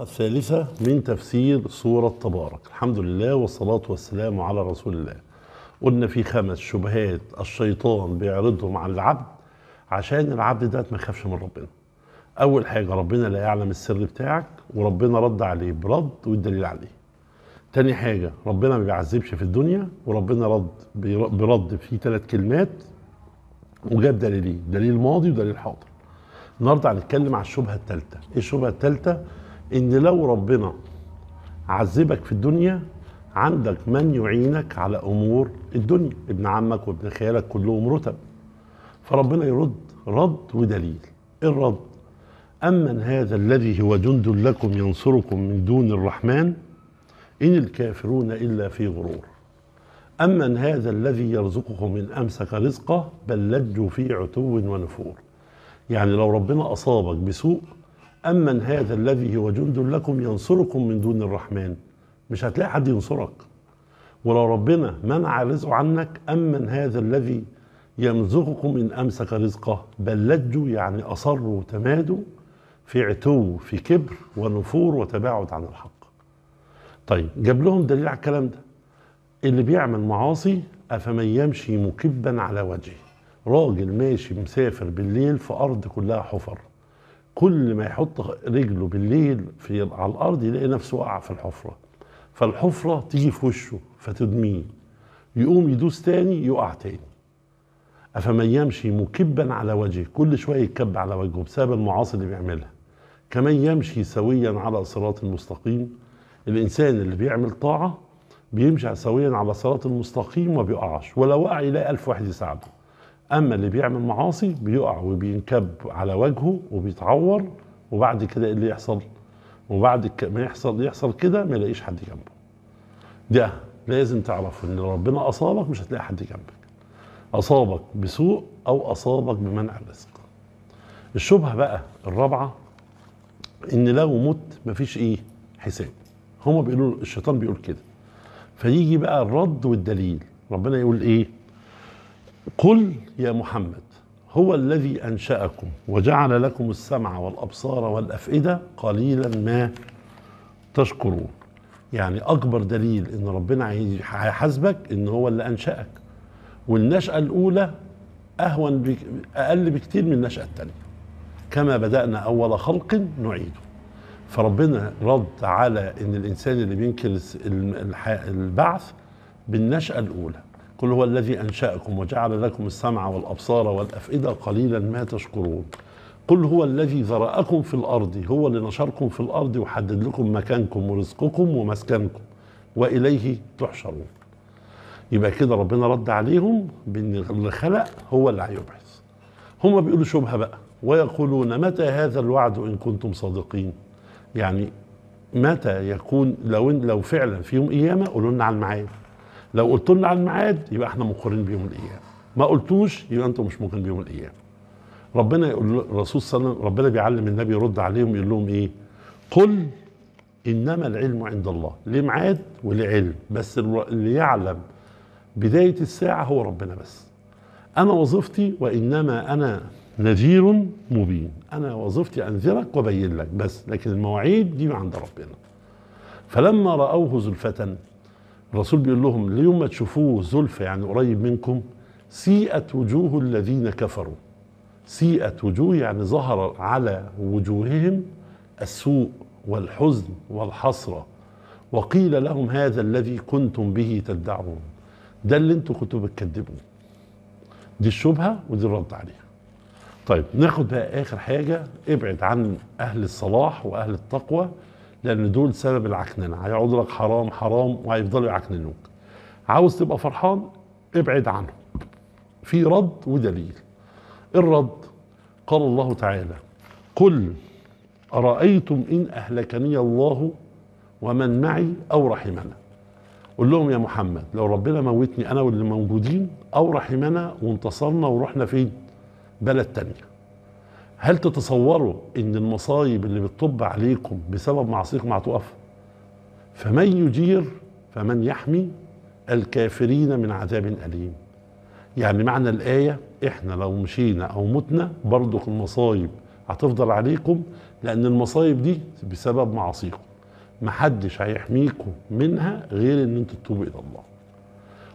الثالثة من تفسير سورة تبارك الحمد لله والصلاة والسلام على رسول الله قلنا في خمس شبهات الشيطان بيعرضهم على العبد عشان العبد ده ما يخافش من ربنا أول حاجة ربنا لا يعلم السر بتاعك وربنا رد عليه برد والدليل عليه تاني حاجة ربنا ما بيعذبش في الدنيا وربنا رد برد في ثلاث كلمات وجاب دليلين دليل ماضي ودليل حاضر النهارده هنتكلم على الشبهة الثالثة ايه الشبهة الثالثة ان لو ربنا عذبك في الدنيا عندك من يعينك على امور الدنيا ابن عمك وابن خيالك كلهم رتب فربنا يرد رد ودليل الرد امن هذا الذي هو جند لكم ينصركم من دون الرحمن ان الكافرون الا في غرور امن هذا الذي يرزقكم من امسك رزقه بل لجوا في عتو ونفور يعني لو ربنا اصابك بسوء أمن هذا الذي هو جند لكم ينصركم من دون الرحمن مش هتلاقي حد ينصرك ولو ربنا منع رزقه عنك أمن هذا الذي يمزقكم إن أمسك رزقه بل لجوا يعني أصروا وتمادوا في عتو في كبر ونفور وتباعد عن الحق طيب جاب لهم دليل على الكلام ده اللي بيعمل معاصي أفمن يمشي مكبا على وجهه راجل ماشي مسافر بالليل في أرض كلها حفر كل ما يحط رجله بالليل في على الارض يلاقي نفسه وقع في الحفره فالحفره تيجي في وشه فتدميه يقوم يدوس تاني يقع تاني افمن يمشي مكبا على وجهه كل شويه يتكب على وجهه بسبب المعاصي اللي بيعملها كمن يمشي سويا على صراط المستقيم الانسان اللي بيعمل طاعه بيمشي سويا على صراط المستقيم وما بيقعش ولو وقع يلاقي الف واحد يساعده اما اللي بيعمل معاصي بيقع وبينكب على وجهه وبيتعور وبعد كده ايه اللي يحصل وبعد ما يحصل يحصل كده ما يلاقيش حد جنبه ده لازم تعرف ان ربنا اصابك مش هتلاقي حد جنبك اصابك بسوء او اصابك بمنع الرزق الشبهه بقى الرابعه ان لو مت مفيش ايه حساب هما بيقولوا الشيطان بيقول كده فيجي بقى الرد والدليل ربنا يقول ايه قل يا محمد هو الذي أنشأكم وجعل لكم السمع والأبصار والأفئدة قليلا ما تشكرون يعني أكبر دليل إن ربنا هيحاسبك إن هو اللي أنشأك والنشأة الأولى أهون بك أقل بكتير من النشأة الثانية كما بدأنا أول خلق نعيده فربنا رد على إن الإنسان اللي بينكر البعث بالنشأة الأولى قل هو الذي أنشأكم وجعل لكم السمع والأبصار والأفئدة قليلا ما تشكرون قل هو الذي ذرأكم في الأرض هو اللي نشركم في الأرض وحدد لكم مكانكم ورزقكم ومسكنكم وإليه تحشرون يبقى كده ربنا رد عليهم بأن اللي خلق هو اللي هيبعث هم بيقولوا شبهة بقى ويقولون متى هذا الوعد إن كنتم صادقين يعني متى يكون لو لو فعلا في يوم قيامة قولوا لنا على الميعاد لو قلت لنا على الميعاد يبقى احنا مقرين بيوم الايام ما قلتوش يبقى انتم مش مقرين بيوم الايام ربنا يقول الرسول صلى الله عليه وسلم ربنا بيعلم النبي يرد عليهم يقول لهم ايه قل انما العلم عند الله ليه ميعاد وليه علم بس اللي يعلم بدايه الساعه هو ربنا بس انا وظيفتي وانما انا نذير مبين انا وظيفتي انذرك وابين لك بس لكن المواعيد دي عند ربنا فلما راوه زلفه الرسول بيقول لهم اليوم ما تشوفوه زلفى يعني قريب منكم سيئت وجوه الذين كفروا سيئت وجوه يعني ظهر على وجوههم السوء والحزن والحسرة وقيل لهم هذا الذي كنتم به تدعون ده اللي انتوا كنتوا بتكذبوا دي الشبهة ودي الرد عليها طيب ناخد بقى اخر حاجة ابعد عن اهل الصلاح واهل التقوى لان دول سبب العكننه هيقعدوا لك حرام حرام وهيفضلوا يعكننوك عاوز تبقى فرحان ابعد عنهم في رد ودليل الرد قال الله تعالى قل أرأيتم إن أهلكني الله ومن معي أو رحمنا قل لهم يا محمد لو ربنا موتني أنا واللي موجودين أو رحمنا وانتصرنا ورحنا فين بلد تانية هل تتصوروا ان المصايب اللي بتطب عليكم بسبب معصيكم هتقف فمن يجير فمن يحمي الكافرين من عذاب أليم يعني معنى الآية احنا لو مشينا او متنا برضك المصايب هتفضل عليكم لان المصايب دي بسبب معاصيكم محدش هيحميكم منها غير ان انتوا تتوبوا الى الله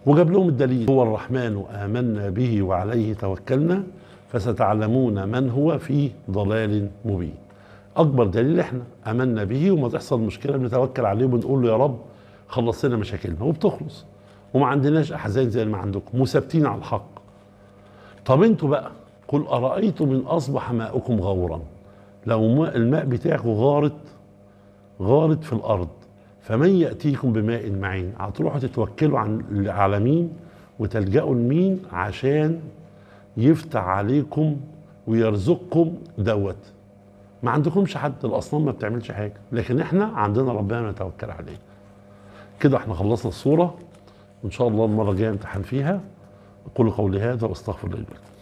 وجاب لهم الدليل هو الرحمن آمنا به وعليه توكلنا فستعلمون من هو في ضلال مبين اكبر دليل احنا امنا به وما تحصل مشكله بنتوكل عليه وبنقول له يا رب خلص لنا مشاكلنا وبتخلص وما عندناش احزان زي ما عندكم وثابتين على الحق طب انتوا بقى قل ارايتم ان اصبح ماؤكم غورا لو الماء بتاعكم غارت غارت في الارض فمن ياتيكم بماء معين هتروحوا تتوكلوا عن على مين وتلجأوا لمين عشان يفتح عليكم ويرزقكم دوت ما عندكمش حد الاصنام ما بتعملش حاجه لكن احنا عندنا ربنا نتوكل عليه كده احنا خلصنا الصوره وان شاء الله المره الجايه امتحان فيها اقول قولي هذا واستغفر الله